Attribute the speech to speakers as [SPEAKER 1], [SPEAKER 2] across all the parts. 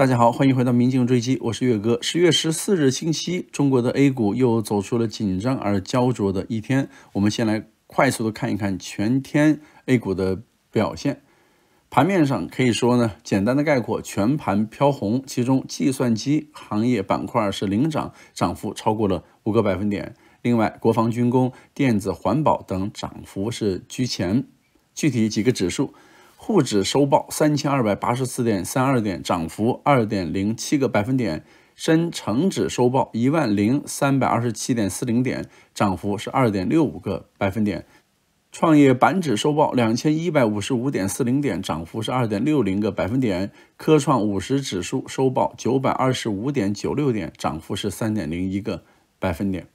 [SPEAKER 1] 大家好，欢迎回到《明镜追击》，我是岳哥。十月十四日星期，中国的 A 股又走出了紧张而焦灼的一天。我们先来快速的看一看全天 A 股的表现。盘面上可以说呢，简单的概括，全盘飘红，其中计算机行业板块是领涨，涨幅超过了五个百分点。另外，国防军工、电子、环保等涨幅是居前。具体几个指数。沪指收报三千二百八十四点三二点，涨幅二点零七个百分点。深成指收报一万零三百二十七点四零点，涨幅是二点六五个百分点。创业板指收报两千一百五十五点四零点，涨幅是二点六零个百分点。科创五十指数收报九百二十五点九六点，涨幅是三点零一个百分点。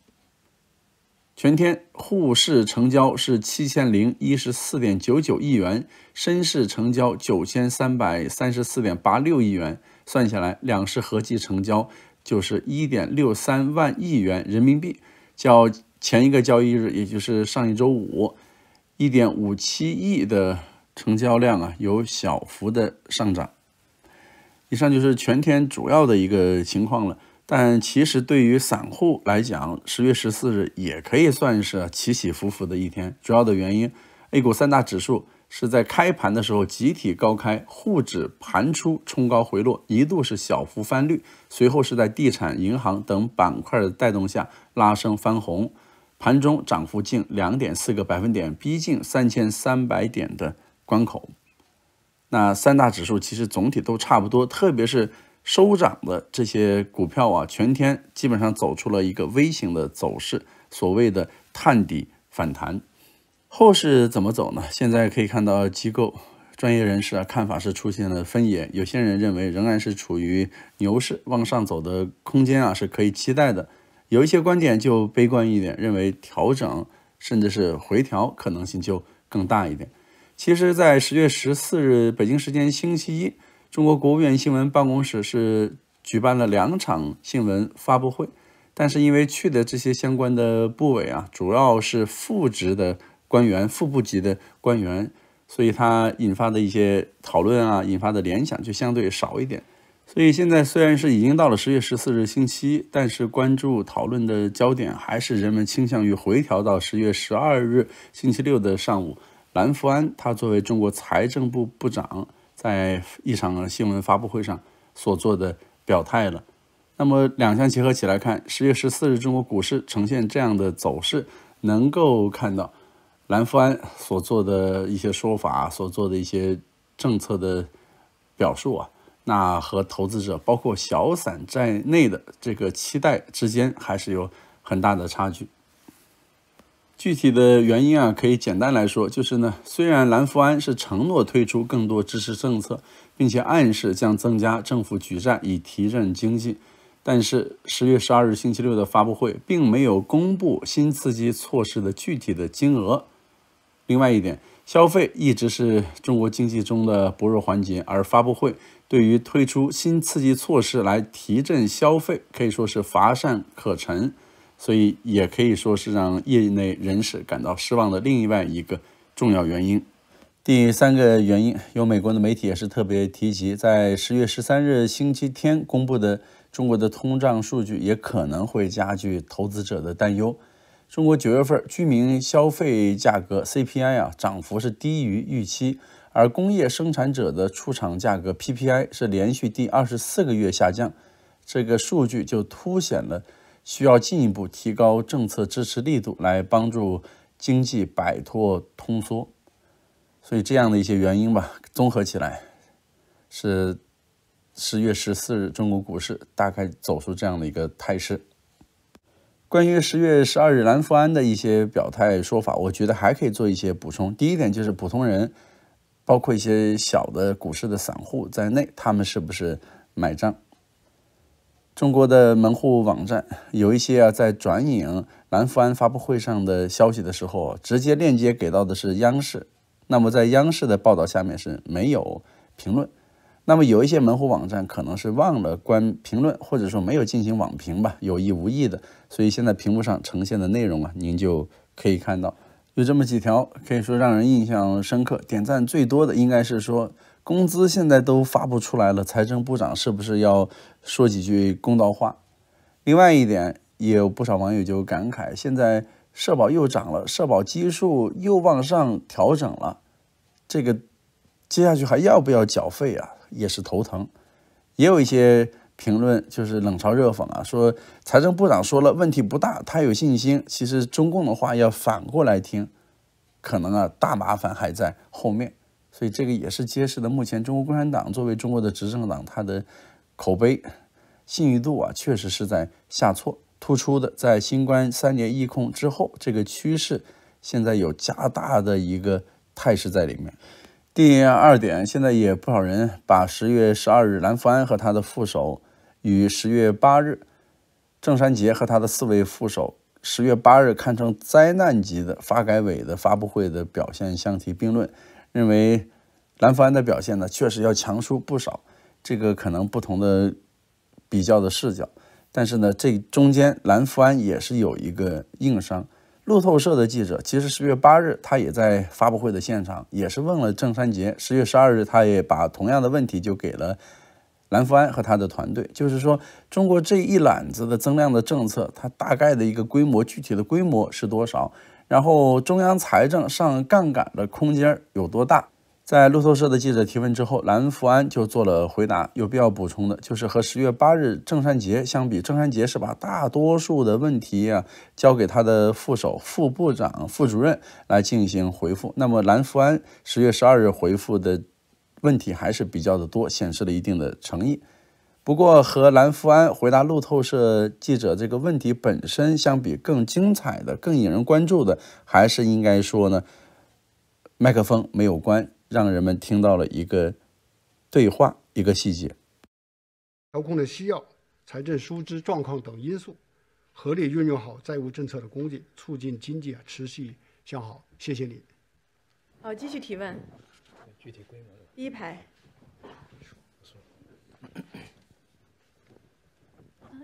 [SPEAKER 1] 全天沪市成交是七千零一十四点九九亿元，深市成交九千三百三十四点八六亿元，算下来两市合计成交就是一点六三万亿元人民币，较前一个交易日，也就是上一周五，一点五七亿的成交量啊，有小幅的上涨。以上就是全天主要的一个情况了。但其实对于散户来讲，十月十四日也可以算是起起伏伏的一天。主要的原因，A 股三大指数是在开盘的时候集体高开，沪指盘出冲高回落，一度是小幅翻绿，随后是在地产、银行等板块的带动下拉升翻红，盘中涨幅近两点四个百分点，逼近三千三百点的关口。那三大指数其实总体都差不多，特别是。收涨的这些股票啊，全天基本上走出了一个 V 型的走势，所谓的探底反弹。后市怎么走呢？现在可以看到机构专业人士啊，看法是出现了分野。有些人认为仍然是处于牛市，往上走的空间啊是可以期待的；有一些观点就悲观一点，认为调整甚至是回调可能性就更大一点。其实，在十月十四日，北京时间星期一。中国国务院新闻办公室是举办了两场新闻发布会，但是因为去的这些相关的部委啊，主要是副职的官员、副部级的官员，所以它引发的一些讨论啊，引发的联想就相对少一点。所以现在虽然是已经到了十月十四日星期一，但是关注讨论的焦点还是人们倾向于回调到十月十二日星期六的上午。蓝福安他作为中国财政部部长。在一场新闻发布会上所做的表态了。那么，两项结合起来看，十月十四日中国股市呈现这样的走势，能够看到蓝富安所做的一些说法、所做的一些政策的表述啊，那和投资者包括小散在内的这个期待之间还是有很大的差距。具体的原因啊，可以简单来说，就是呢，虽然蓝福安是承诺推出更多支持政策，并且暗示将增加政府举债以提振经济，但是十月十二日星期六的发布会并没有公布新刺激措施的具体的金额。另外一点，消费一直是中国经济中的薄弱环节，而发布会对于推出新刺激措施来提振消费，可以说是乏善可陈。所以也可以说是让业内人士感到失望的另外一个重要原因。第三个原因，有美国的媒体也是特别提及，在十月十三日星期天公布的中国的通胀数据，也可能会加剧投资者的担忧。中国九月份居民消费价格 CPI 啊，涨幅是低于预期，而工业生产者的出厂价格 PPI 是连续第二十四个月下降，这个数据就凸显了。需要进一步提高政策支持力度，来帮助经济摆脱通缩。所以这样的一些原因吧，综合起来，是十月十四日中国股市大概走出这样的一个态势。关于十月十二日蓝富安的一些表态说法，我觉得还可以做一些补充。第一点就是普通人，包括一些小的股市的散户在内，他们是不是买账？中国的门户网站有一些啊，在转引蓝福安发布会上的消息的时候，直接链接给到的是央视。那么在央视的报道下面是没有评论。那么有一些门户网站可能是忘了关评论，或者说没有进行网评吧，有意无意的。所以现在屏幕上呈现的内容啊，您就可以看到，有这么几条，可以说让人印象深刻。点赞最多的应该是说。工资现在都发不出来了，财政部长是不是要说几句公道话？另外一点，也有不少网友就感慨，现在社保又涨了，社保基数又往上调整了，这个接下去还要不要缴费啊？也是头疼。也有一些评论就是冷嘲热讽啊，说财政部长说了问题不大，他有信心。其实中共的话要反过来听，可能啊大麻烦还在后面。所以这个也是揭示了目前中国共产党作为中国的执政党，它的口碑、信誉度啊，确实是在下挫。突出的，在新冠三年疫控之后，这个趋势现在有加大的一个态势在里面。第二点，现在也不少人把十月十二日蓝福安和他的副手与十月八日郑山杰和他的四位副手十月八日堪称灾难级的发改委的发布会的表现相提并论。认为，蓝福安的表现呢，确实要强出不少。这个可能不同的比较的视角，但是呢，这中间蓝福安也是有一个硬伤。路透社的记者，其实十月八日他也在发布会的现场，也是问了郑山杰。十月十二日，他也把同样的问题就给了蓝福安和他的团队，就是说，中国这一揽子的增量的政策，它大概的一个规模，具体的规模是多少？然后中央财政上杠杆的空间有多大？在路透社的记者提问之后，蓝福安就做了回答。有必要补充的就是和十月八日郑善杰相比，郑善杰是把大多数的问题啊交给他的副手、副部长、副主任来进行回复。那么蓝福安十月十二日回复的问题还是比较的多，显示了一定的诚意。不过，和蓝福安回答路透社记者这个问题本身相比，更精彩的、更引人关注的，还是应该说呢，麦克风没有关，让人们听到了一个对话，一个细节。调控的需要、财政收支状况等因素，合理运用好债务政策的工具，促进经济啊持续向好。谢谢你。好，继续提问。具体规模。第一排。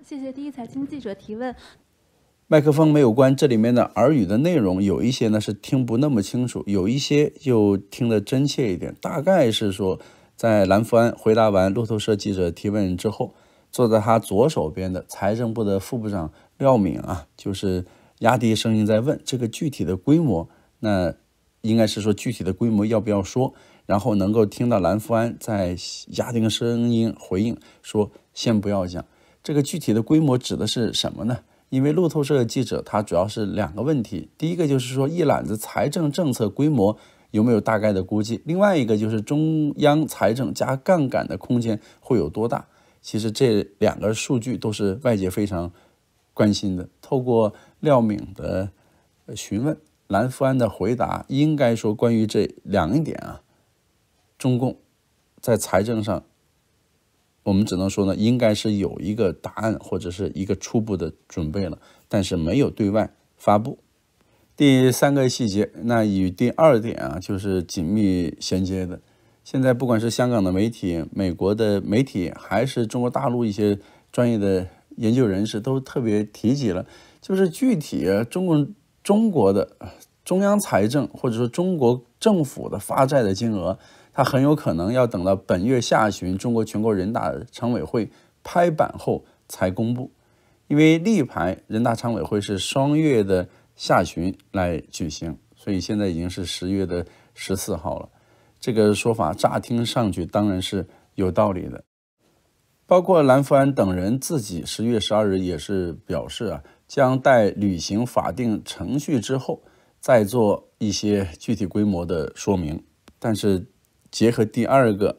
[SPEAKER 1] 谢谢第一财经记者提问。麦克风没有关，这里面的耳语的内容有一些呢是听不那么清楚，有一些就听得真切一点。大概是说，在蓝福安回答完路透社记者提问之后，坐在他左手边的财政部的副部长廖敏啊，就是压低声音在问这个具体的规模。那应该是说具体的规模要不要说？然后能够听到蓝福安在压低声音回应说：“先不要讲。”这个具体的规模指的是什么呢？因为路透社的记者，他主要是两个问题：第一个就是说一揽子财政政策规模有没有大概的估计；另外一个就是中央财政加杠杆的空间会有多大。其实这两个数据都是外界非常关心的。透过廖敏的询问，蓝福安的回答，应该说关于这两点啊，中共在财政上。我们只能说呢，应该是有一个答案或者是一个初步的准备了，但是没有对外发布。第三个细节，那与第二点啊就是紧密衔接的。现在不管是香港的媒体、美国的媒体，还是中国大陆一些专业的研究人士，都特别提及了，就是具体中共中国的中央财政或者说中国政府的发债的金额。它很有可能要等到本月下旬中国全国人大常委会拍板后才公布，因为立牌人大常委会是双月的下旬来举行，所以现在已经是十月的十四号了。这个说法乍听上去当然是有道理的，包括蓝福安等人自己十月十二日也是表示啊，将待履行法定程序之后再做一些具体规模的说明，但是。结合第二个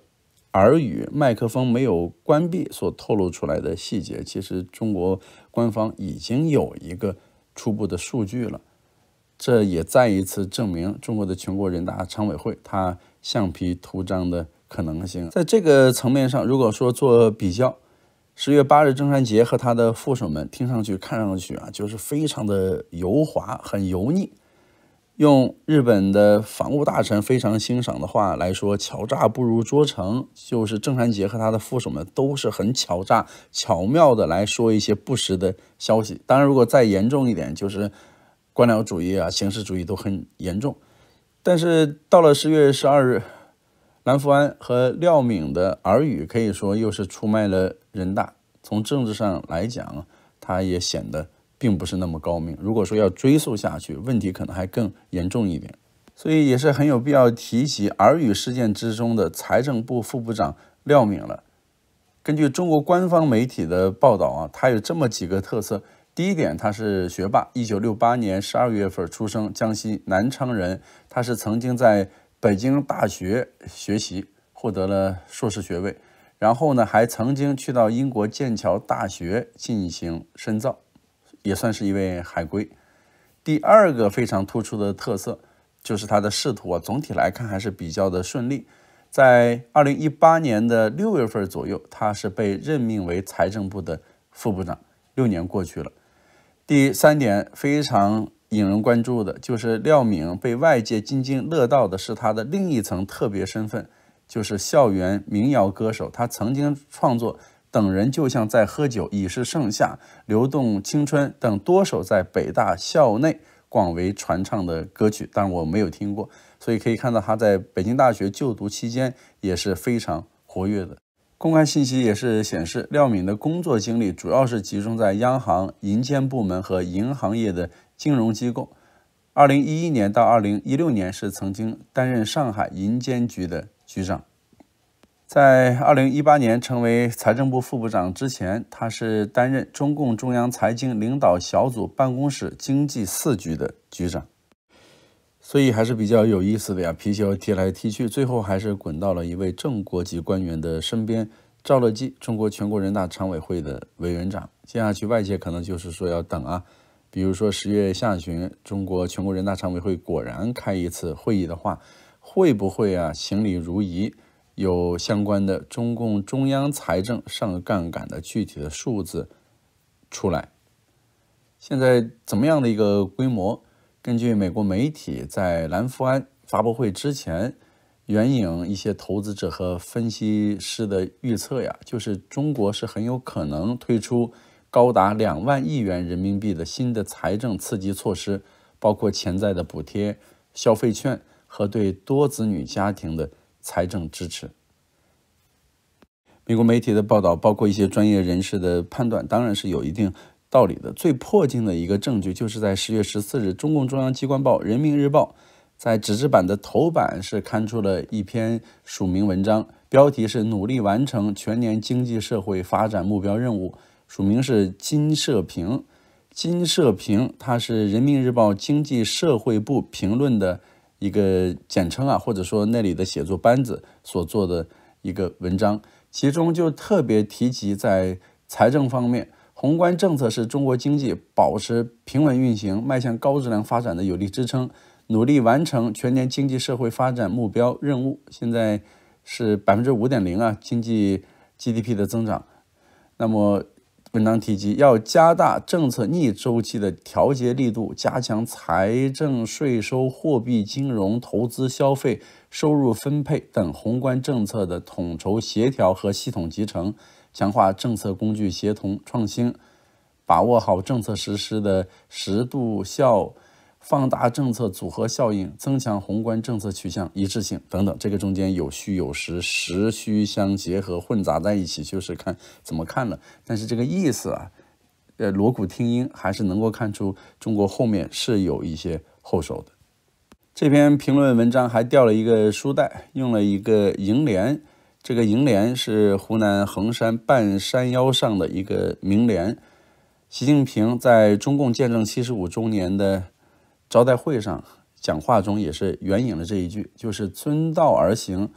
[SPEAKER 1] 耳语麦克风没有关闭所透露出来的细节，其实中国官方已经有一个初步的数据了。这也再一次证明中国的全国人大常委会它橡皮图章的可能性。在这个层面上，如果说做比较，十月八日郑山杰和他的副手们听上去、看上去啊，就是非常的油滑，很油腻。用日本的防务大臣非常欣赏的话来说：“敲诈不如捉诚，就是郑山杰和他的副手们都是很巧诈、巧妙的来说一些不实的消息。当然，如果再严重一点，就是官僚主义啊、形式主义都很严重。但是到了十月十二日，蓝福安和廖敏的耳语可以说又是出卖了人大。从政治上来讲，他也显得。并不是那么高明。如果说要追溯下去，问题可能还更严重一点，所以也是很有必要提及耳语事件之中的财政部副部长廖敏了。根据中国官方媒体的报道啊，他有这么几个特色：第一点，他是学霸，一九六八年十二月份出生，江西南昌人。他是曾经在北京大学学习，获得了硕士学位，然后呢，还曾经去到英国剑桥大学进行深造。也算是一位海归。第二个非常突出的特色，就是他的仕途啊，总体来看还是比较的顺利。在二零一八年的六月份左右，他是被任命为财政部的副部长。六年过去了。第三点非常引人关注的，就是廖铭被外界津津乐道的是他的另一层特别身份，就是校园民谣歌手。他曾经创作。等人就像在喝酒，已是盛夏，流动青春等多首在北大校内广为传唱的歌曲，但我没有听过，所以可以看到他在北京大学就读期间也是非常活跃的。公开信息也是显示，廖敏的工作经历主要是集中在央行银监部门和银行业的金融机构。二零一一年到二零一六年是曾经担任上海银监局的局长。在二零一八年成为财政部副部长之前，他是担任中共中央财经领导小组办公室经济四局的局长，所以还是比较有意思的呀，皮球踢来踢去，最后还是滚到了一位正国级官员的身边。赵乐际，中国全国人大常委会的委员长。接下去外界可能就是说要等啊，比如说十月下旬，中国全国人大常委会果然开一次会议的话，会不会啊行礼如仪？有相关的中共中央财政上杠杆的具体的数字出来，现在怎么样的一个规模？根据美国媒体在蓝福安发布会之前援引一些投资者和分析师的预测呀，就是中国是很有可能推出高达两万亿元人民币的新的财政刺激措施，包括潜在的补贴、消费券和对多子女家庭的。财政支持，美国媒体的报道，包括一些专业人士的判断，当然是有一定道理的。最迫近的一个证据，就是在十月十四日，中共中央机关报《人民日报》在纸质版的头版是刊出了一篇署名文章，标题是“努力完成全年经济社会发展目标任务”，署名是金社平。金社平他是《人民日报》经济社会部评论的。一个简称啊，或者说那里的写作班子所做的一个文章，其中就特别提及在财政方面，宏观政策是中国经济保持平稳运行、迈向高质量发展的有力支撑，努力完成全年经济社会发展目标任务。现在是百分之五点零啊，经济 GDP 的增长，那么。文章提及，要加大政策逆周期的调节力度，加强财政、税收、货币、金融、投资、消费、收入分配等宏观政策的统筹协调和系统集成，强化政策工具协同创新，把握好政策实施的适度效。放大政策组合效应，增强宏观政策取向一致性等等，这个中间有虚有实，实虚相结合，混杂在一起，就是看怎么看了。但是这个意思啊，呃，锣鼓听音还是能够看出中国后面是有一些后手的。这篇评论文章还掉了一个书袋，用了一个楹联，这个楹联是湖南衡山半山腰上的一个名联。习近平在中共建政七十五周年的。招待会上讲话中也是援引了这一句，就是遵道而行，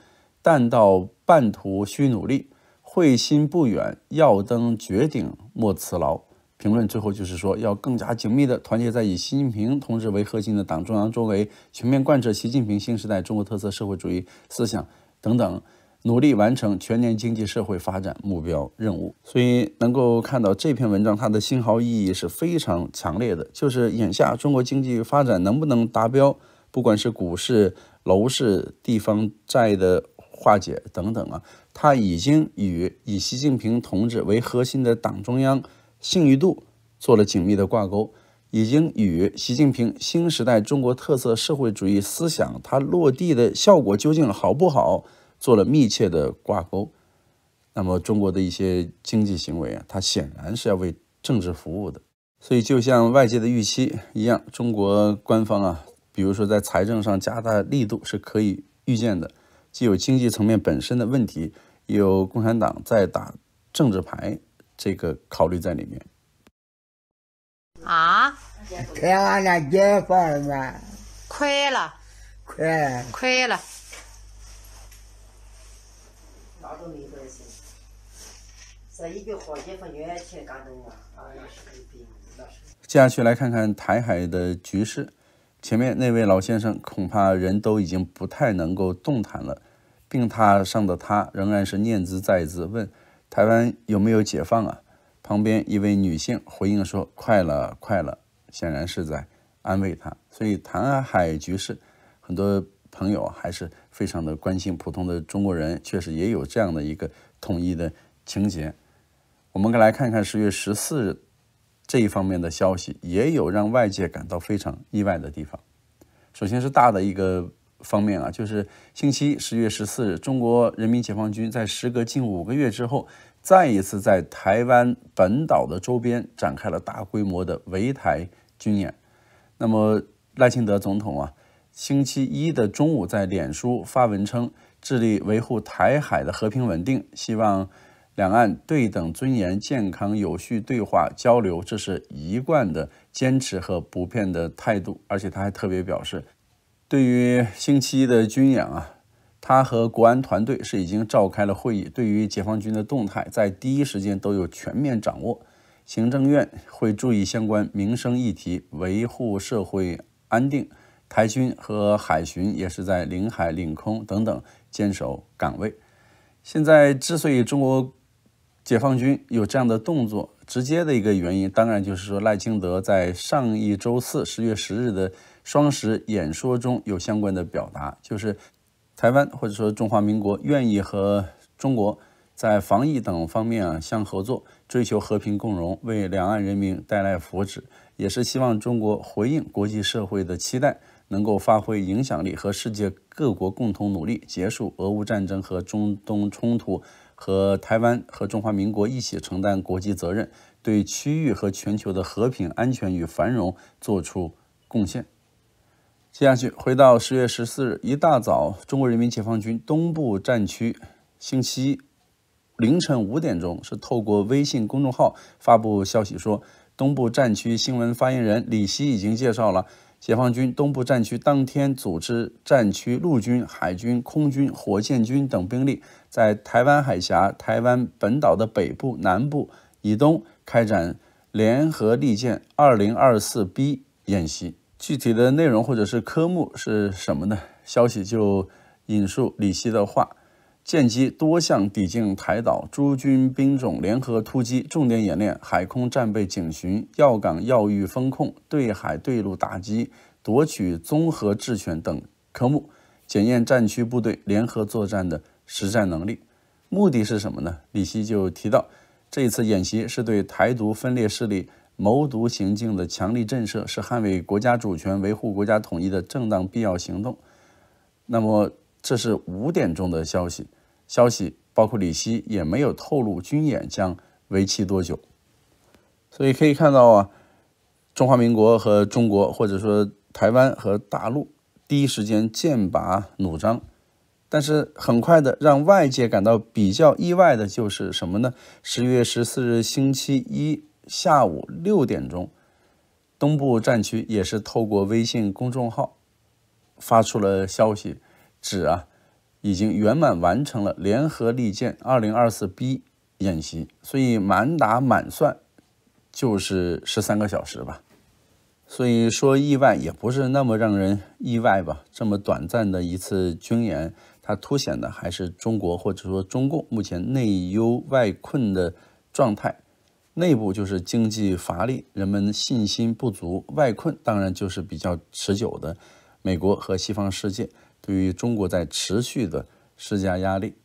[SPEAKER 1] 但到半途需努力，会心不远，要登绝顶莫辞劳。评论最后就是说，要更加紧密地团结在以习近平同志为核心的党中央周围，全面贯彻习近平新时代中国特色社会主义思想等等。努力完成全年经济社会发展目标任务，所以能够看到这篇文章，它的信号意义是非常强烈的。就是眼下中国经济发展能不能达标，不管是股市、楼市、地方债的化解等等啊，它已经与以习近平同志为核心的党中央信誉度做了紧密的挂钩，已经与习近平新时代中国特色社会主义思想它落地的效果究竟好不好？做了密切的挂钩，那么中国的一些经济行为啊，它显然是要为政治服务的。所以，就像外界的预期一样，中国官方啊，比如说在财政上加大力度是可以预见的。既有经济层面本身的问题，有共产党在打政治牌这个考虑在里面。啊，咱俩解放了亏了，亏，亏了。接下去来看看台海的局势。前面那位老先生恐怕人都已经不太能够动弹了，病榻上的他仍然是念兹在兹问台湾有没有解放啊？旁边一位女性回应说：“快了，快了。”显然是在安慰他。所以台海局势，很多朋友还是。非常的关心普通的中国人，确实也有这样的一个统一的情节。我们来看看十月十四日这一方面的消息，也有让外界感到非常意外的地方。首先是大的一个方面啊，就是星期十月十四日，中国人民解放军在时隔近五个月之后，再一次在台湾本岛的周边展开了大规模的围台军演。那么赖清德总统啊。星期一的中午，在脸书发文称，致力维护台海的和平稳定，希望两岸对等、尊严、健康、有序对话交流，这是一贯的坚持和不变的态度。而且他还特别表示，对于星期一的军演啊，他和国安团队是已经召开了会议，对于解放军的动态，在第一时间都有全面掌握。行政院会注意相关民生议题，维护社会安定。台军和海巡也是在领海、领空等等坚守岗位。现在之所以中国解放军有这样的动作，直接的一个原因，当然就是说赖清德在上一周四十月十日的双十演说中有相关的表达，就是台湾或者说中华民国愿意和中国在防疫等方面啊相合作，追求和平共荣，为两岸人民带来福祉，也是希望中国回应国际社会的期待。能够发挥影响力和世界各国共同努力，结束俄乌战争和中东冲突，和台湾和中华民国一起承担国际责任，对区域和全球的和平、安全与繁荣做出贡献。接下去，回到十月十四日一大早，中国人民解放军东部战区星期一凌晨五点钟，是透过微信公众号发布消息说，东部战区新闻发言人李希已经介绍了。解放军东部战区当天组织战区陆军、海军、空军、火箭军等兵力，在台湾海峡、台湾本岛的北部、南部以东开展联合利剑 -2024B 演习。具体的内容或者是科目是什么呢？消息就引述李希的话。舰机多项抵近台岛，诸军兵种联合突击，重点演练海空战备警巡、要港要域风控、对海对陆打击、夺取综合制权等科目，检验战区部队联合作战的实战能力。目的是什么呢？李希就提到，这次演习是对台独分裂势力谋独行径的强力震慑，是捍卫国家主权、维护国家统一的正当必要行动。那么，这是五点钟的消息，消息包括李希也没有透露军演将为期多久，所以可以看到啊，中华民国和中国或者说台湾和大陆第一时间剑拔弩张，但是很快的让外界感到比较意外的就是什么呢？十月十四日星期一下午六点钟，东部战区也是透过微信公众号发出了消息。指啊，已经圆满完成了联合利剑二零二四 B 演习，所以满打满算就是十三个小时吧。所以说意外也不是那么让人意外吧。这么短暂的一次军演，它凸显的还是中国或者说中共目前内忧外困的状态。内部就是经济乏力，人们信心不足；外困当然就是比较持久的美国和西方世界。对于中国在持续的施加压力，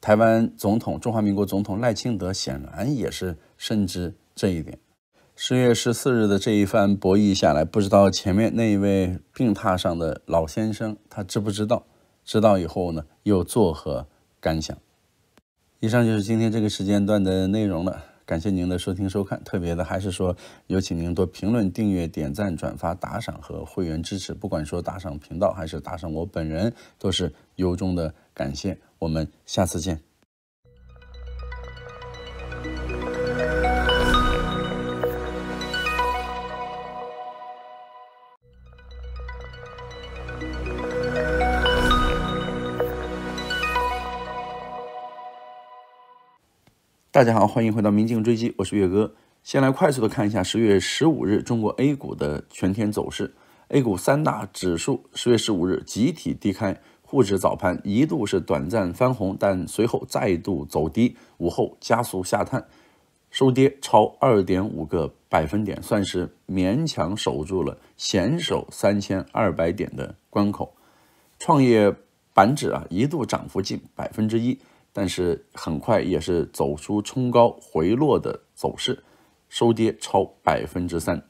[SPEAKER 1] 台湾总统、中华民国总统赖清德显然也是深知这一点。十月十四日的这一番博弈下来，不知道前面那一位病榻上的老先生他知不知道？知道以后呢，又作何感想？以上就是今天这个时间段的内容了。感谢您的收听收看，特别的还是说，有请您多评论、订阅、点赞、转发、打赏和会员支持，不管说打赏频道还是打赏我本人，都是由衷的感谢。我们下次见。大家好，欢迎回到《明镜追击》，我是月哥。先来快速的看一下十月十五日中国 A 股的全天走势。A 股三大指数十月十五日集体低开，沪指早盘一度是短暂翻红，但随后再度走低，午后加速下探，收跌超二点五个百分点，算是勉强守住了险守三千二百点的关口。创业板指啊一度涨幅近百分之一。但是很快也是走出冲高回落的走势，收跌超百分之三，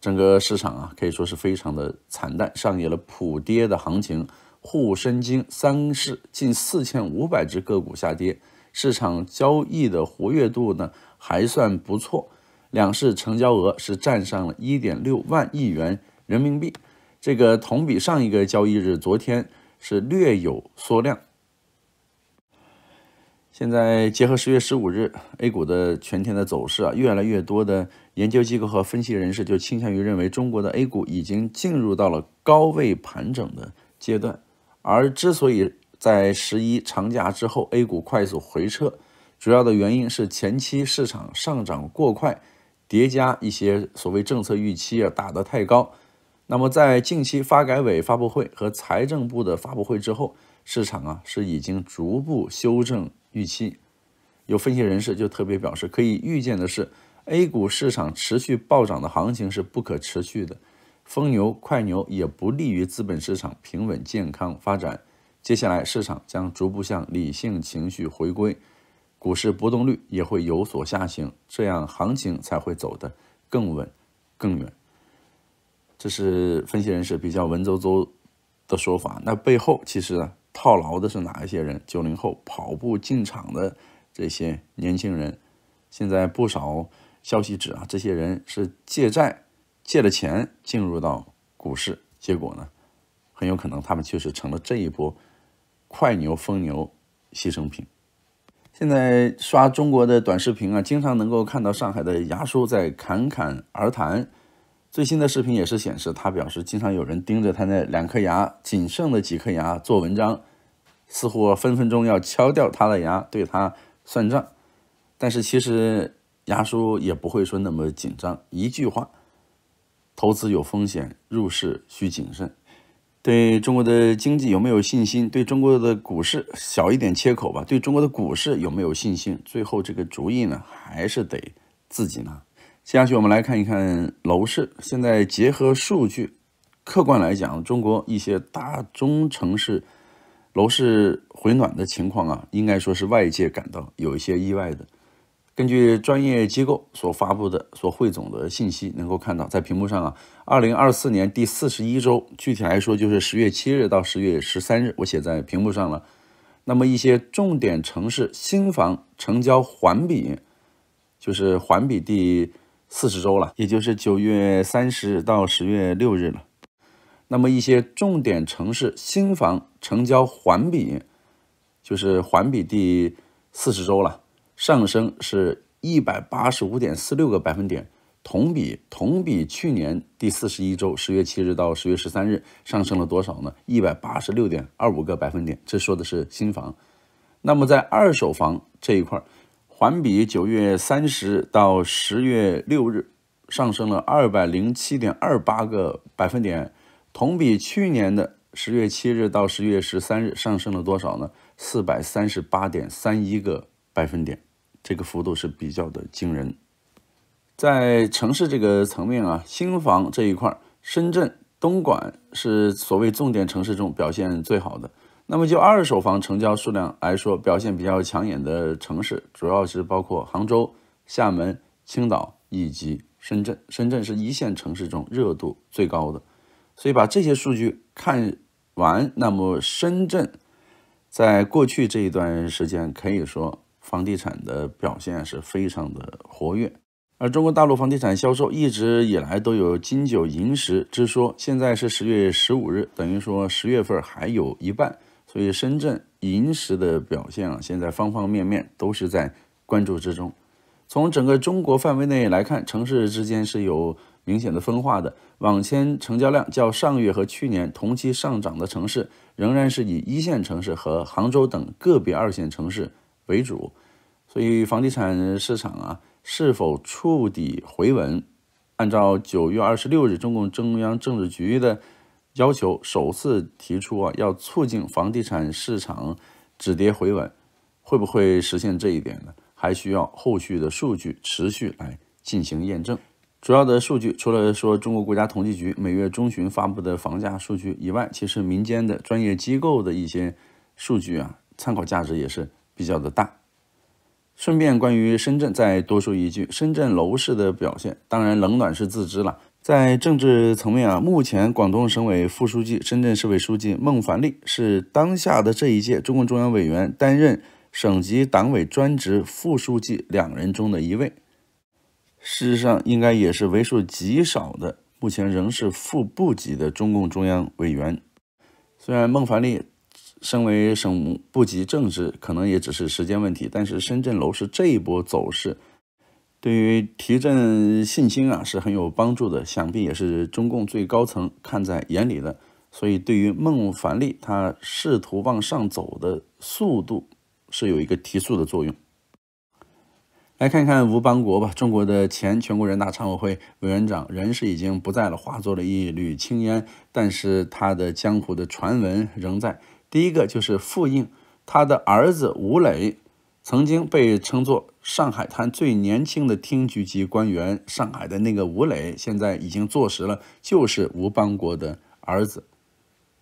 [SPEAKER 1] 整个市场啊可以说是非常的惨淡，上演了普跌的行情。沪深经三市近四千五百只个股下跌，市场交易的活跃度呢还算不错，两市成交额是占上了一点六万亿元人民币，这个同比上一个交易日昨天是略有缩量。现在结合十月十五日 A 股的全天的走势啊，越来越多的研究机构和分析人士就倾向于认为，中国的 A 股已经进入到了高位盘整的阶段。而之所以在十一长假之后 A 股快速回撤，主要的原因是前期市场上涨过快，叠加一些所谓政策预期啊打得太高。那么在近期发改委发布会和财政部的发布会之后，市场啊是已经逐步修正。预期，有分析人士就特别表示，可以预见的是，A 股市场持续暴涨的行情是不可持续的，疯牛、快牛也不利于资本市场平稳健康发展。接下来，市场将逐步向理性情绪回归，股市波动率也会有所下行，这样行情才会走得更稳、更远。这是分析人士比较文绉绉的说法。那背后其实呢？套牢的是哪一些人？九零后跑步进场的这些年轻人，现在不少消息指啊，这些人是借债借了钱进入到股市，结果呢，很有可能他们就是成了这一波快牛疯牛牺牲品。现在刷中国的短视频啊，经常能够看到上海的牙叔在侃侃而谈。最新的视频也是显示，他表示经常有人盯着他那两颗牙，仅剩的几颗牙做文章，似乎分分钟要敲掉他的牙，对他算账。但是其实牙叔也不会说那么紧张。一句话，投资有风险，入市需谨慎。对中国的经济有没有信心？对中国的股市小一点切口吧。对中国的股市有没有信心？最后这个主意呢，还是得自己拿。接下去我们来看一看楼市。现在结合数据，客观来讲，中国一些大中城市楼市回暖的情况啊，应该说是外界感到有一些意外的。根据专业机构所发布的、所汇总的信息，能够看到，在屏幕上啊，二零二四年第四十一周，具体来说就是十月七日到十月十三日，我写在屏幕上了。那么一些重点城市新房成交环比，就是环比第。四十周了，也就是九月三十日到十月六日了。那么一些重点城市新房成交环比就是环比第四十周了，上升是一百八十五点四六个百分点。同比同比去年第四十一周十月七日到十月十三日上升了多少呢？一百八十六点二五个百分点。这说的是新房。那么在二手房这一块儿。环比九月三十到十月六日上升了二百零七点二八个百分点，同比去年的十月七日到十月十三日上升了多少呢？四百三十八点三一个百分点，这个幅度是比较的惊人。在城市这个层面啊，新房这一块，深圳、东莞是所谓重点城市中表现最好的。那么就二手房成交数量来说，表现比较抢眼的城市主要是包括杭州、厦门、青岛以及深圳。深圳是一线城市中热度最高的，所以把这些数据看完，那么深圳在过去这一段时间可以说房地产的表现是非常的活跃。而中国大陆房地产销售一直以来都有金九银十之说，现在是十月十五日，等于说十月份还有一半。所以深圳银十的表现啊，现在方方面面都是在关注之中。从整个中国范围内来看，城市之间是有明显的分化的。网签成交量较上月和去年同期上涨的城市，仍然是以一线城市和杭州等个别二线城市为主。所以房地产市场啊，是否触底回稳？按照九月二十六日中共中央政治局的。要求首次提出啊，要促进房地产市场止跌回稳，会不会实现这一点呢？还需要后续的数据持续来进行验证。主要的数据除了说中国国家统计局每月中旬发布的房价数据以外，其实民间的专业机构的一些数据啊，参考价值也是比较的大。顺便关于深圳再多说一句，深圳楼市的表现，当然冷暖是自知了。在政治层面啊，目前广东省委副书记、深圳市委书记孟凡利是当下的这一届中共中央委员担任省级党委专职副书记两人中的一位。事实上，应该也是为数极少的，目前仍是副部级的中共中央委员。虽然孟凡利身为省部级正职可能也只是时间问题，但是深圳楼市这一波走势。对于提振信心啊，是很有帮助的。想必也是中共最高层看在眼里的。所以，对于孟凡利，他试图往上走的速度是有一个提速的作用。来看看吴邦国吧，中国的前全国人大常委会委员长，人是已经不在了，化作了一缕青烟，但是他的江湖的传闻仍在。第一个就是复应他的儿子吴磊。曾经被称作上海滩最年轻的厅局级官员，上海的那个吴磊，现在已经坐实了，就是吴邦国的儿子。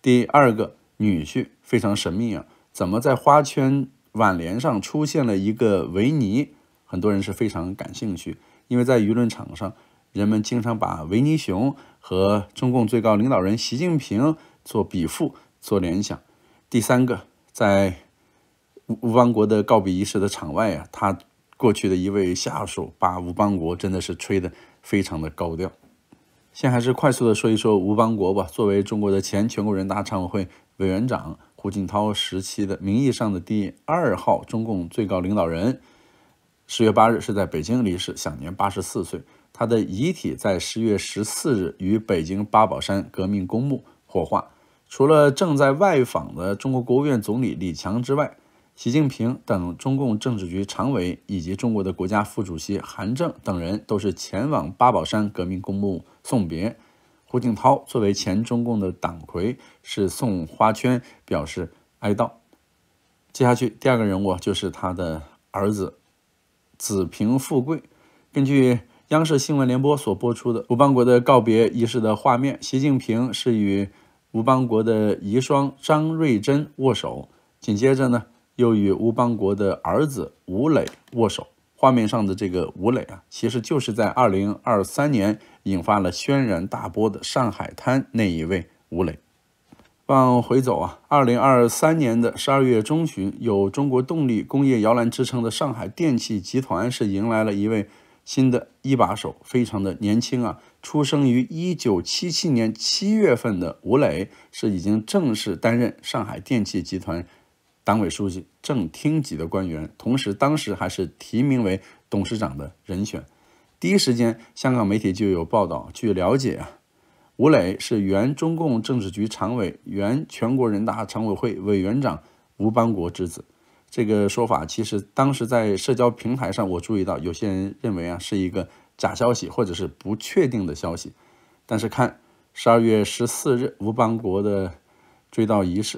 [SPEAKER 1] 第二个女婿非常神秘啊，怎么在花圈挽联上出现了一个维尼？很多人是非常感兴趣，因为在舆论场上，人们经常把维尼熊和中共最高领导人习近平做比附、做联想。第三个在。吴邦国的告别仪式的场外啊，他过去的一位下属把吴邦国真的是吹得非常的高调。先还是快速的说一说吴邦国吧。作为中国的前全国人大常委会委员长，胡锦涛时期的名义上的第二号中共最高领导人，十月八日是在北京离世，享年八十四岁。他的遗体在十月十四日于北京八宝山革命公墓火化。除了正在外访的中国国务院总理李强之外，习近平等中共政治局常委以及中国的国家副主席韩正等人都是前往八宝山革命公墓送别。胡锦涛作为前中共的党魁，是送花圈表示哀悼。接下去，第二个人物就是他的儿子子平富贵。根据央视新闻联播所播出的吴邦国的告别仪式的画面，习近平是与吴邦国的遗孀张瑞珍握手。紧接着呢？又与吴邦国的儿子吴磊握手。画面上的这个吴磊啊，其实就是在2023年引发了轩然大波的《上海滩》那一位吴磊。往回走啊，2023年的12月中旬，有中国动力工业摇篮之称的上海电气集团是迎来了一位新的一把手，非常的年轻啊，出生于1977年7月份的吴磊，是已经正式担任上海电气集团。党委书记、正厅级的官员，同时当时还是提名为董事长的人选。第一时间，香港媒体就有报道。据了解啊，吴磊是原中共政治局常委、原全国人大常委会委员长吴邦国之子。这个说法其实当时在社交平台上，我注意到有些人认为啊是一个假消息或者是不确定的消息。但是看十二月十四日吴邦国的追悼仪式。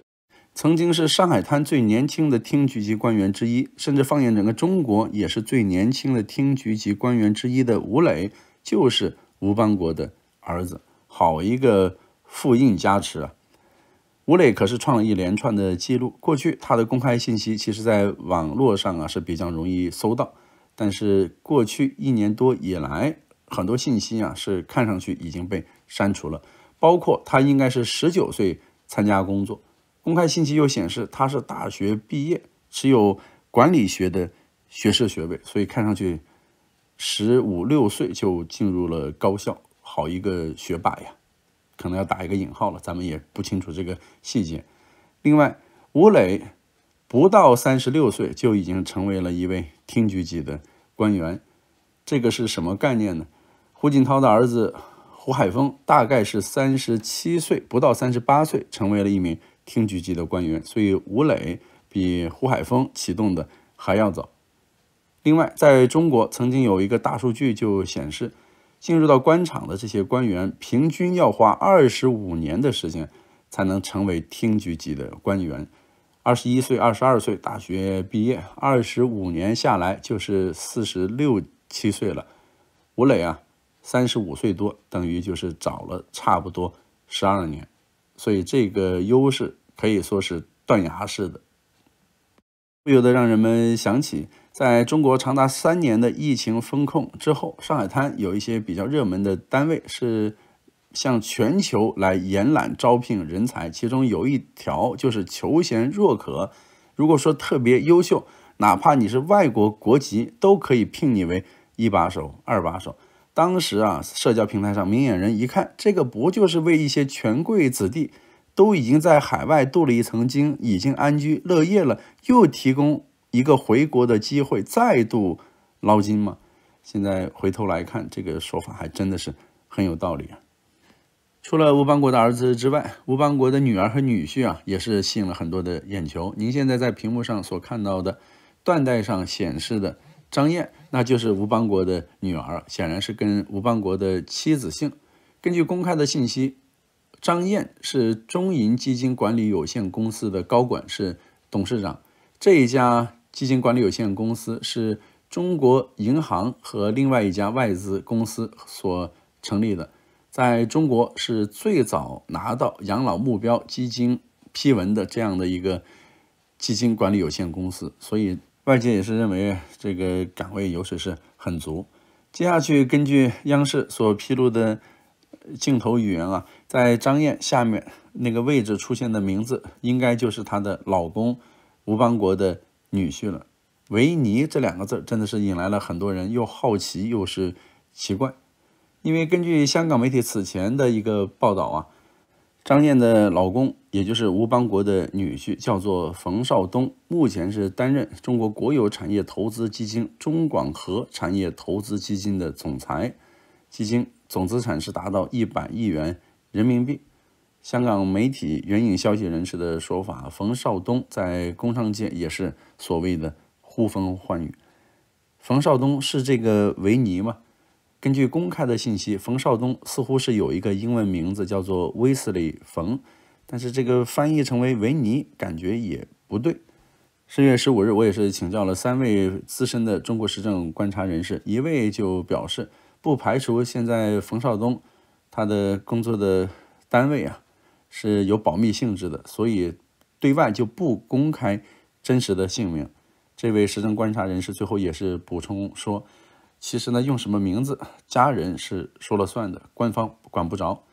[SPEAKER 1] 曾经是上海滩最年轻的厅局级官员之一，甚至放眼整个中国，也是最年轻的厅局级官员之一的吴磊，就是吴邦国的儿子。好一个复印加持啊！吴磊可是创了一连串的记录。过去他的公开信息，其实在网络上啊是比较容易搜到，但是过去一年多以来，很多信息啊是看上去已经被删除了，包括他应该是十九岁参加工作。公开信息又显示，他是大学毕业，持有管理学的学士学位，所以看上去十五六岁就进入了高校，好一个学霸呀！可能要打一个引号了，咱们也不清楚这个细节。另外，吴磊不到三十六岁就已经成为了一位厅局级的官员，这个是什么概念呢？胡锦涛的儿子胡海峰大概是三十七岁，不到三十八岁成为了一名。厅局级的官员，所以吴磊比胡海峰启动的还要早。另外，在中国曾经有一个大数据就显示，进入到官场的这些官员平均要花二十五年的时间才能成为厅局级的官员。二十一岁、二十二岁大学毕业，二十五年下来就是四十六七岁了。吴磊啊，三十五岁多，等于就是早了差不多十二年，所以这个优势。可以说是断崖式的，不由得让人们想起，在中国长达三年的疫情封控之后，上海滩有一些比较热门的单位是向全球来延揽招聘人才，其中有一条就是求贤若渴。如果说特别优秀，哪怕你是外国国籍，都可以聘你为一把手、二把手。当时啊，社交平台上明眼人一看，这个不就是为一些权贵子弟？都已经在海外镀了一层金，已经安居乐业了，又提供一个回国的机会，再度捞金吗？现在回头来看，这个说法还真的是很有道理啊。除了吴邦国的儿子之外，吴邦国的女儿和女婿啊，也是吸引了很多的眼球。您现在在屏幕上所看到的缎带上显示的张燕，那就是吴邦国的女儿，显然是跟吴邦国的妻子姓。根据公开的信息。张燕是中银基金管理有限公司的高管，是董事长。这一家基金管理有限公司是中国银行和另外一家外资公司所成立的，在中国是最早拿到养老目标基金批文的这样的一个基金管理有限公司，所以外界也是认为这个岗位有水是很足。接下去根据央视所披露的。镜头语言啊，在张燕下面那个位置出现的名字，应该就是她的老公吴邦国的女婿了。维尼这两个字，真的是引来了很多人又好奇又是奇怪。因为根据香港媒体此前的一个报道啊，张燕的老公，也就是吴邦国的女婿，叫做冯绍东，目前是担任中国国有产业投资基金中广核产业投资基金的总裁。基金总资产是达到一百亿元人民币。香港媒体援引消息人士的说法，冯绍东在工商界也是所谓的呼风唤雨。冯绍东是这个维尼吗？根据公开的信息，冯绍东似乎是有一个英文名字叫做威斯里·冯，但是这个翻译成为维尼感觉也不对。十月十五日，我也是请教了三位资深的中国时政观察人士，一位就表示。不排除现在冯绍东他的工作的单位啊是有保密性质的，所以对外就不公开真实的姓名。这位时政观察人士最后也是补充说，其实呢用什么名字，家人是说了算的，官方管不着。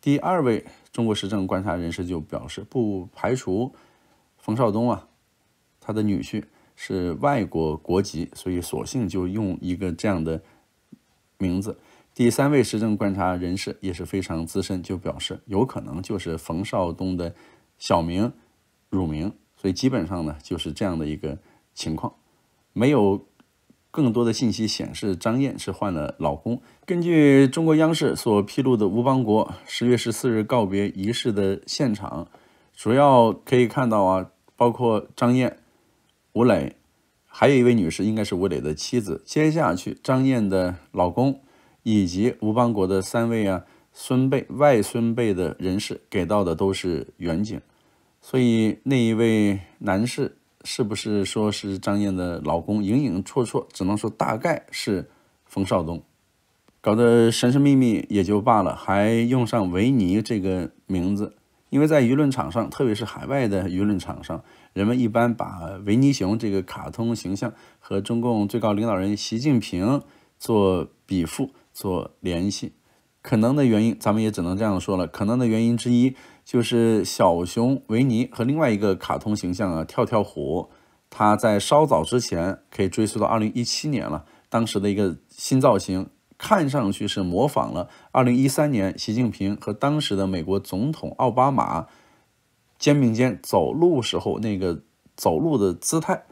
[SPEAKER 1] 第二位中国时政观察人士就表示，不排除冯绍东啊他的女婿是外国国籍，所以索性就用一个这样的。名字，第三位时政观察人士也是非常资深，就表示有可能就是冯绍东的小名、乳名，所以基本上呢就是这样的一个情况。没有更多的信息显示张燕是换了老公。根据中国央视所披露的吴邦国十月十四日告别仪式的现场，主要可以看到啊，包括张燕、吴磊。还有一位女士，应该是吴磊的妻子。接下去，张燕的老公，以及吴邦国的三位啊孙辈、外孙辈的人士，给到的都是远景。所以那一位男士，是不是说是张燕的老公？影影绰绰，只能说大概是冯绍东。搞得神神秘秘也就罢了，还用上维尼这个名字，因为在舆论场上，特别是海外的舆论场上。人们一般把维尼熊这个卡通形象和中共最高领导人习近平做比附、做联系，可能的原因咱们也只能这样说了。可能的原因之一就是小熊维尼和另外一个卡通形象啊跳跳虎，它在稍早之前可以追溯到二零一七年了，当时的一个新造型，看上去是模仿了二零一三年习近平和当时的美国总统奥巴马。肩并肩走路时候，那个走路的姿态。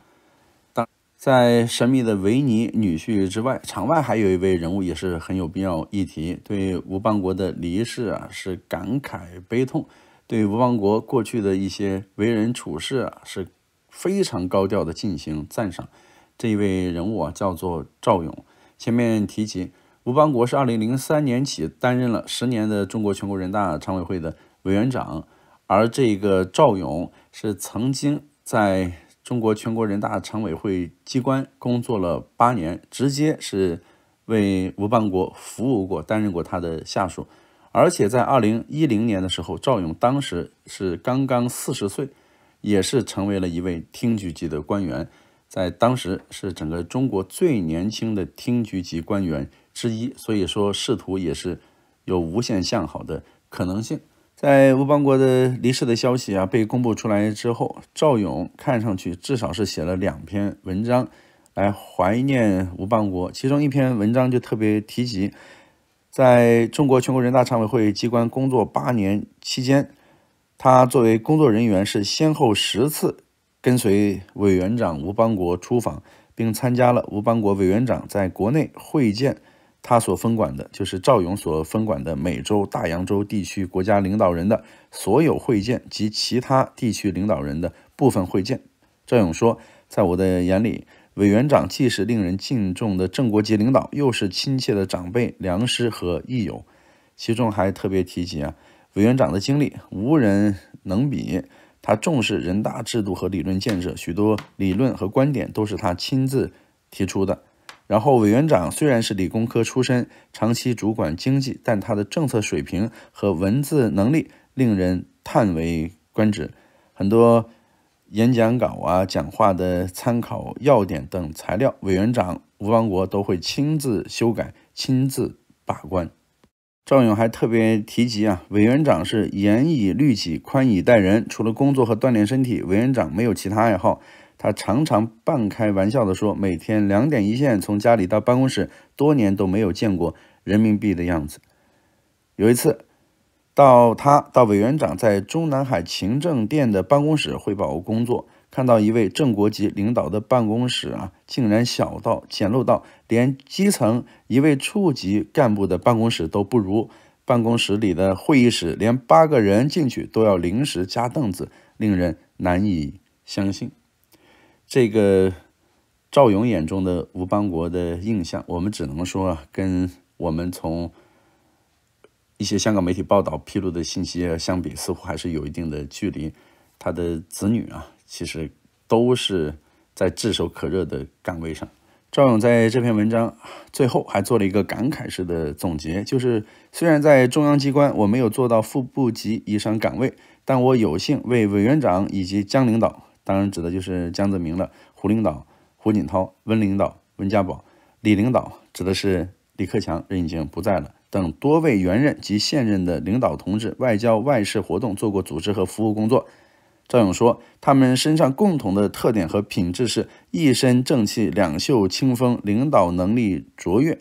[SPEAKER 1] 当在神秘的维尼女婿之外，场外还有一位人物也是很有必要一提。对吴邦国的离世啊，是感慨悲痛；对吴邦国过去的一些为人处事啊，是非常高调的进行赞赏。这一位人物啊，叫做赵勇。前面提及，吴邦国是二零零三年起担任了十年的中国全国人大常委会的委员长。而这个赵勇是曾经在中国全国人大常委会机关工作了八年，直接是为吴邦国服务过，担任过他的下属。而且在二零一零年的时候，赵勇当时是刚刚四十岁，也是成为了一位厅局级的官员，在当时是整个中国最年轻的厅局级官员之一，所以说仕途也是有无限向好的可能性。在吴邦国的离世的消息啊被公布出来之后，赵勇看上去至少是写了两篇文章来怀念吴邦国。其中一篇文章就特别提及，在中国全国人大常委会机关工作八年期间，他作为工作人员是先后十次跟随委员长吴邦国出访，并参加了吴邦国委员长在国内会见。他所分管的就是赵勇所分管的美洲、大洋洲地区国家领导人的所有会见及其他地区领导人的部分会见。赵勇说：“在我的眼里，委员长既是令人敬重的正国级领导，又是亲切的长辈、良师和益友。其中还特别提及啊，委员长的经历无人能比。他重视人大制度和理论建设，许多理论和观点都是他亲自提出的。”然后，委员长虽然是理工科出身，长期主管经济，但他的政策水平和文字能力令人叹为观止。很多演讲稿啊、讲话的参考要点等材料，委员长吴邦国都会亲自修改、亲自把关。赵勇还特别提及啊，委员长是严以律己、宽以待人。除了工作和锻炼身体，委员长没有其他爱好。他常常半开玩笑地说：“每天两点一线，从家里到办公室，多年都没有见过人民币的样子。”有一次，到他到委员长在中南海勤政殿的办公室汇报工作，看到一位正国级领导的办公室啊，竟然小到简陋到连基层一位处级干部的办公室都不如，办公室里的会议室连八个人进去都要临时加凳子，令人难以相信。这个赵勇眼中的吴邦国的印象，我们只能说啊，跟我们从一些香港媒体报道披露的信息相比，似乎还是有一定的距离。他的子女啊，其实都是在炙手可热的岗位上。赵勇在这篇文章最后还做了一个感慨式的总结，就是虽然在中央机关我没有做到副部级以上岗位，但我有幸为委员长以及江领导。当然指的就是江泽民了，胡领导、胡锦涛、温领导、温家宝、李领导指的是李克强，人已经不在了。等多位原任及现任的领导同志，外交外事活动做过组织和服务工作。赵勇说，他们身上共同的特点和品质是一身正气、两袖清风，领导能力卓越。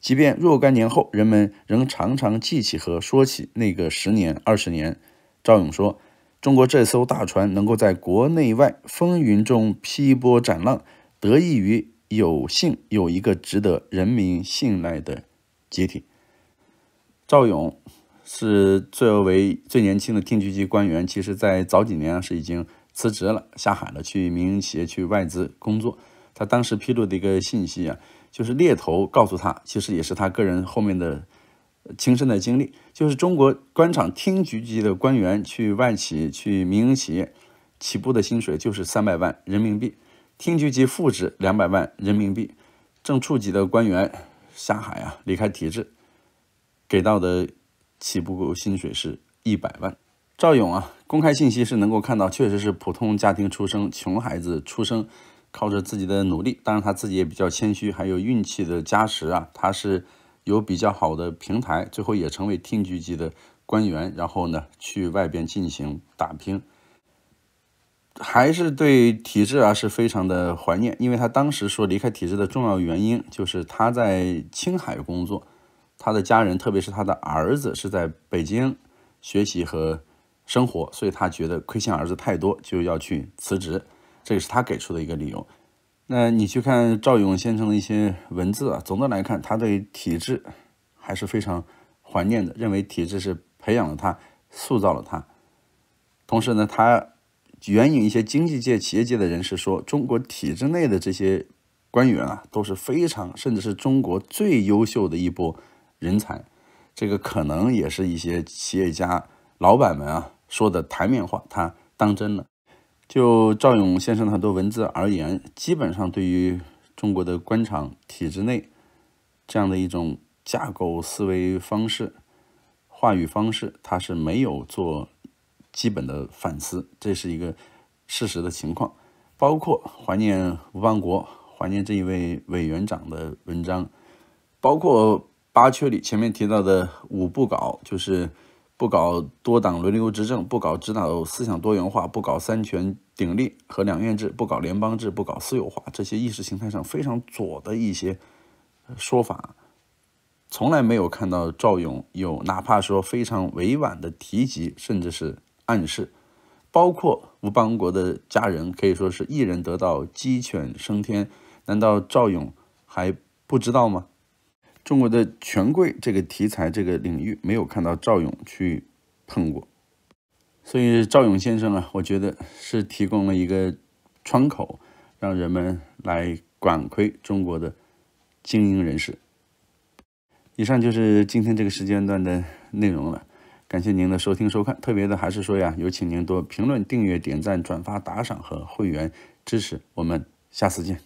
[SPEAKER 1] 即便若干年后，人们仍常常记起和说起那个十年、二十年。赵勇说。中国这艘大船能够在国内外风云中劈波斩浪，得益于有幸有一个值得人民信赖的集体。赵勇是作为最年轻的厅局级官员，其实在早几年是已经辞职了，下海了，去民营企业去外资工作。他当时披露的一个信息啊，就是猎头告诉他，其实也是他个人后面的。亲身的经历就是，中国官场厅局级的官员去外企、去民营企业起步的薪水就是三百万人民币，厅局级副职两百万人民币，正处级的官员下海啊，离开体制给到的起步薪水是一百万。赵勇啊，公开信息是能够看到，确实是普通家庭出生，穷孩子出生，靠着自己的努力，当然他自己也比较谦虚，还有运气的加持啊，他是。有比较好的平台，最后也成为厅局级的官员，然后呢，去外边进行打拼，还是对体制啊是非常的怀念。因为他当时说离开体制的重要原因，就是他在青海工作，他的家人，特别是他的儿子是在北京学习和生活，所以他觉得亏欠儿子太多，就要去辞职。这个是他给出的一个理由。那你去看赵勇先生的一些文字啊，总的来看，他对体制还是非常怀念的，认为体制是培养了他，塑造了他。同时呢，他援引一些经济界、企业界的人士说，中国体制内的这些官员啊，都是非常，甚至是中国最优秀的一波人才。这个可能也是一些企业家、老板们啊说的台面话，他当真了。就赵勇先生的很多文字而言，基本上对于中国的官场体制内这样的一种架构、思维方式、话语方式，他是没有做基本的反思，这是一个事实的情况。包括怀念吴邦国、怀念这一位委员长的文章，包括巴丘里前面提到的五部稿，就是。不搞多党轮流执政，不搞指导思想多元化，不搞三权鼎立和两院制，不搞联邦制，不搞私有化，这些意识形态上非常左的一些说法，从来没有看到赵勇有哪怕说非常委婉的提及，甚至是暗示。包括吴邦国的家人，可以说是一人得道鸡犬升天，难道赵勇还不知道吗？中国的权贵这个题材、这个领域没有看到赵勇去碰过，所以赵勇先生啊，我觉得是提供了一个窗口，让人们来管窥中国的精英人士。以上就是今天这个时间段的内容了，感谢您的收听收看。特别的还是说呀，有请您多评论、订阅、点赞、转发、打赏和会员支持。我们下次见。